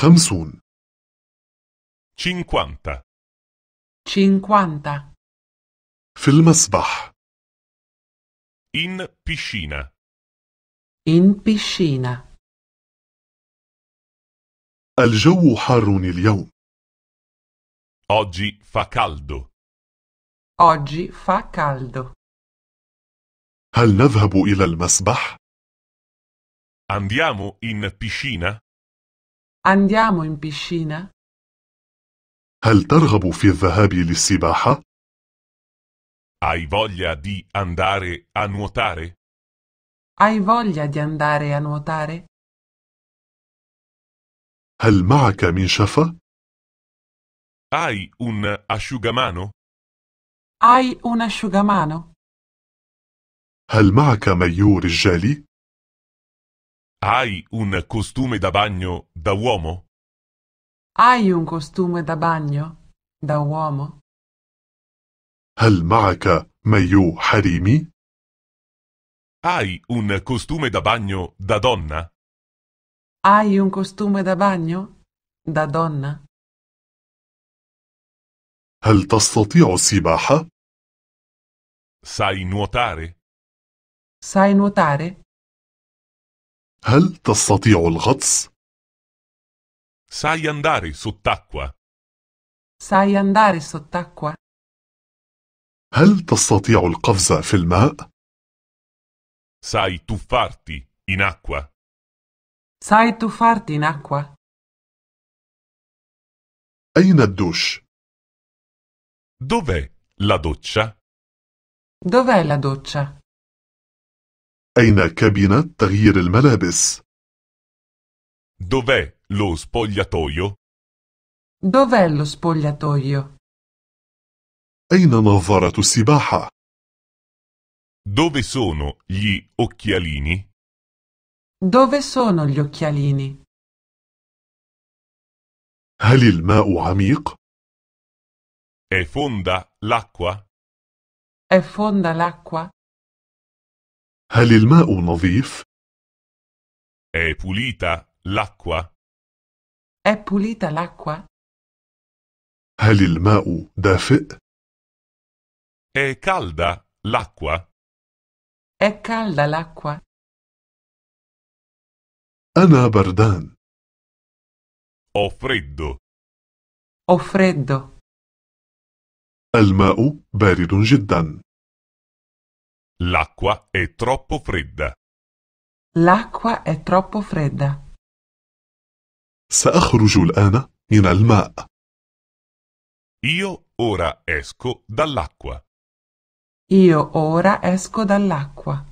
خمسون cinquanta cinquanta في المسبح in piscina in piscina الجو حار اليوم oggi fa caldo oggi fa caldo هل نذهب إلى المسبح؟ Andiamo in piscina? Andiamo in piscina? هل ترغب في الذهاب للسباحة؟ Hai voglia di andare a nuotare? Hai voglia di andare a nuotare? هل معك منشفة؟ Hai un asciugamano? Hai un asciugamano? هل معك مايو رجالي؟ Hai un costume da bagno da uomo? Hai un costume da bagno da uomo? هل معك مايو حريمي؟ Hai un costume da bagno da donna? Hai un costume da bagno da donna? هل تستطيع السباحة؟ Sai nuotare? Sai nuotare? هل تستطيع الغطس؟ Sai andare sott'acqua? Sai andare sott'acqua? هل تستطيع القفز في الماء؟ Sai tuffarti in acqua? Sai tuffarti in acqua? أين الدوش؟ Dov'è la doccia? Dov'è la doccia? أين كابينة تغيير الملابس؟ Dov'è lo spogliatoio? Dov'è lo spogliatoio? أين نظارة السباحة؟ Dove sono gli occhialini? Dove sono gli occhialini? هل الماء عميق؟ È fonda l'acqua? È fonda l'acqua? هل الماء نظيف؟ È pulita l'acqua? È pulita l'acqua? هل الماء دافئ؟ È calda l'acqua? È calda l'acqua? أنا بردان Ho freddo. Ho freddo. الماء بارد جدا L'acqua è troppo fredda. L'acqua è troppo fredda. سأخرج الآن من الماء. Io ora esco dall'acqua. Io ora esco dall'acqua.